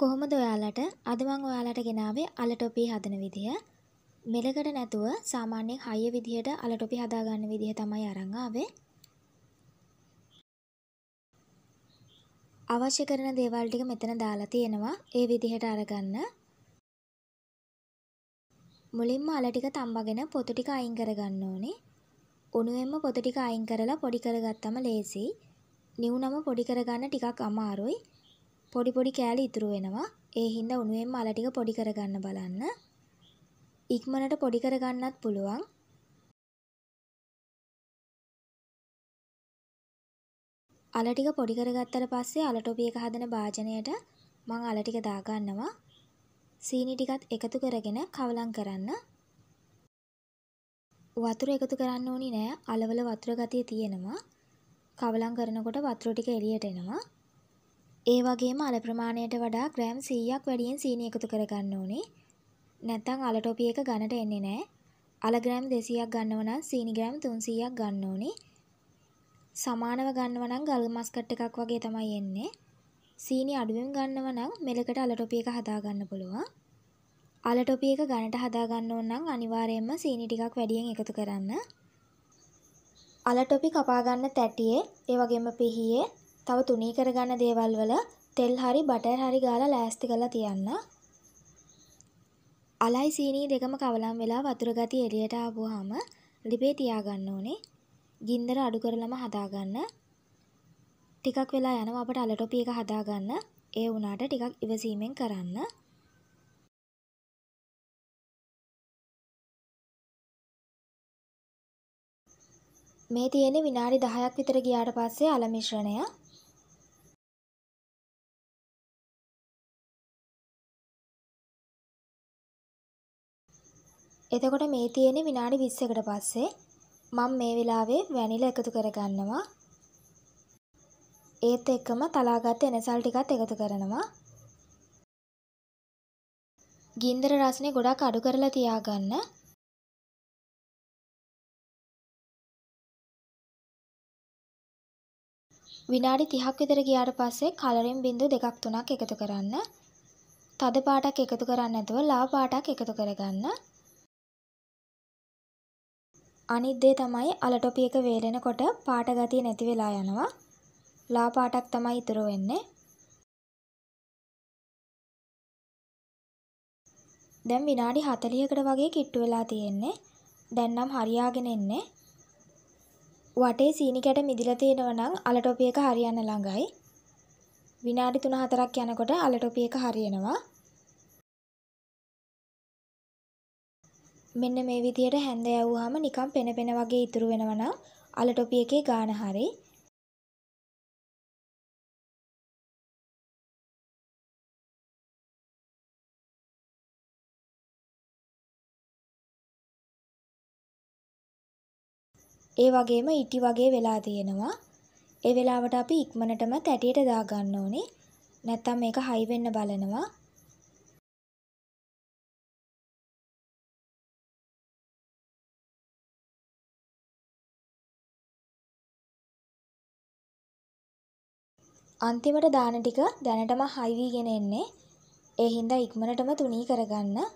කොහොමද ඔයාලට අද මම ඔයාලට ගෙනාවේ අලටොපි හදන විදිය. මෙලකට නැතුව සාමාන්‍යයෙන් හයිය විදිහට අලටොපි හදාගන්න විදිහ තමයි අරන් ආවේ. අවශ්‍ය කරන දේවල් ටික මෙතන දාලා තියෙනවා. ඒ විදිහට අරගන්න. මුලින්ම අල ටික තම්බගෙන පොතු ටික අයින් කරගන්න ඕනේ. උණුවෙන්ම පොතු ටික අයින් කරලා පොඩි කරගත්තම ලේසියි. නිවුනම පොඩි කරගන්න ටිකක් අමාරුයි. පොඩි පොඩි කෑලි ඉතුරු වෙනවා. ඒ හින්දා උණුවෙන්ම අල ටික පොඩි කරගන්න බලන්න. ඉක්මනට පොඩි කරගන්නත් පුළුවන්. අල ටික පොඩි කරගත්තට පස්සේ අල ටොපි එක හදන භාජනයට මම අල ටික දාගන්නවා. සීනි ටිකත් එකතු කරගෙන කවලම් කරන්න. වතුර එකතු කරන්න ඕනි නෑ. අලවල වතුර ගතිය තියෙනවා. කවලම් කරනකොට වතුර ටික එළියට එනවා. ඒ වගේම අල ප්‍රමාණයට වඩා ග්‍රෑම් 100ක් වැඩියෙන් සීනි එකතු කරගන්න ඕනේ. නැත්නම් අල ටොපි එක ඝනට එන්නේ නැහැ. අල ග්‍රෑම් 200ක් ගන්නව නම් සීනි ග්‍රෑම් 300ක් ගන්න ඕනේ. සමානව ගන්නව නම් ගල් මස්කට් එකක් වගේ තමයි එන්නේ. සීනි අඩුවෙන් ගන්නව නම් මෙලකට අල ටොපි එක හදා ගන්න පුළුවන්. අල ටොපි එක ඝනට හදා ගන්න ඕන නම් අනිවාර්යයෙන්ම සීනි ටිකක් වැඩියෙන් එකතු කරන්න. අල ටොපි කපා ගන්න තැටියේ, ඒ වගේම පිහියේ තව තුනී කරගන්න දේවල් වල තෙල් හරි බටර් හරි ගාලා ලෑස්ති කරලා තියන්න. අලයි සීනී දෙකම කවලම් වෙලා වතුර ගතිය එළියට ආවොහම ලිපේ තියාගන්න ඕනේ. ගින්දර අඩු කරලම හදාගන්න. ටිකක් වෙලා යනවා අපට අලටොපි එක හදාගන්න. ඒ වුණාට ටිකක් ඉවසීමෙන් කරන්න. මේ තියෙන්නේ විනාඩි 10ක් විතර ගියාට පස්සේ අල මිශ්‍රණය එතකොට මේ තියෙන්නේ විනාඩි 20කට පස්සේ මම මේ වෙලාවේ වැනිලා එකතු කරගන්නවා. ඒත් එක්කම තලාගත් එනසල් ටිකත් එකතු කරනවා. ගින්දර රස්නේ ගොඩක් අඩු කරලා තියාගන්න. විනාඩි 30ක් විතර ගියාට පස්සේ කලරින් බිංදු දෙකක් තුනක් එකතු කරන්න. තද පාටක් එකතු කරන්නේ නැතුව ලා පාටක් එකතු කරගන්න. අනිත් දේ තමයි අලටොපි එක වේලෙනකොට පාට ගතිය නැති වෙලා යනවා. ලා පාටක් තමයි ඉතුරු වෙන්නේ. දැන් විනාඩි 40කට වගේ කිට්ටු වෙලා තියෙන්නේ. දැන් නම් හරියාගෙන එන්නේ. වටේ සීනි කැට මිදිලා තියෙනවා නම් අලටොපි එක හරියන්න ළඟයි. විනාඩි 3-4ක් යනකොට අලටොපි එක හරියනවා. මෙන්න මේ විදිහට හැඳ යවුවාම නිකන් පෙන පෙන වගේ ඉතුරු වෙනවා නම් අල ටොපි එකේ ගාන හරි ඒ වගේම ඉටි වගේ වෙලා තියෙනවා. ඒ වෙලාවට අපි ඉක්මනටම තැටියට දාගන්න ඕනේ. නැත්තම් මේක හයි වෙන්න බලනවා. අන්තිමට දාන ටික දැනටම හයි වීගෙන එන්නේ. ඒ හින්දා ඉක්මනටම තුනී කරගන්න.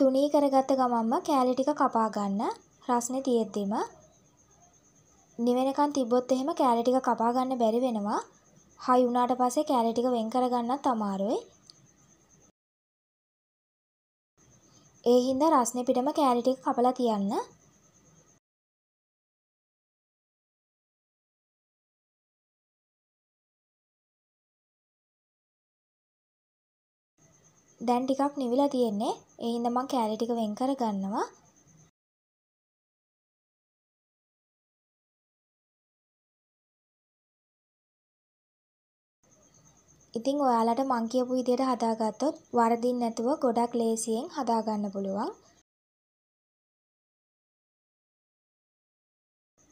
තුනී කරගත්ත ගමන්ම කෑලි ටික කපා ගන්න රස්නේ තියෙද්දිම නිවෙනකන් තිබ්බොත් එහෙම කෑලි ටික කපා ගන්න බැරි වෙනවා. හයි වුණාට පස්සේ කෑලි ටික වෙන් කරගන්නත් අමාරුයි. ඒ හින්දා රස්නේ පිටම කෑලි ටික කපලා තියන්න. දැන් ටිකක් නිවිලා තියෙන්නේ. ඒ හින්දා මම කෑලි ටික වෙන් කරගන්නවා. ඉතින් ඔයාලට මං කියපු විදියට හදාගත්තොත් වරදින් නැතුව ගොඩක් ලේසියෙන් හදාගන්න පුළුවන්.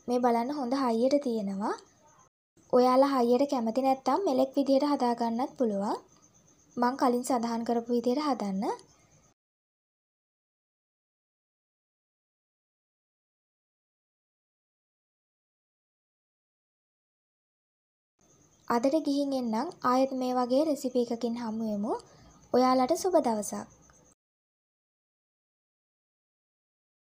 මේ බලන්න හොඳ හයියට තියෙනවා. ඔයාලා හයියට කැමති නැත්නම් මෙලෙක් විදියට හදාගන්නත් පුළුවන්. මං කලින් සඳහන් කරපු විදියට හදන්න. අදට ගිහින් එන්නම් ආයෙත් මේ වගේ රෙසිපි එකකින් හමු වෙමු. ඔයාලට සුබ දවසක්.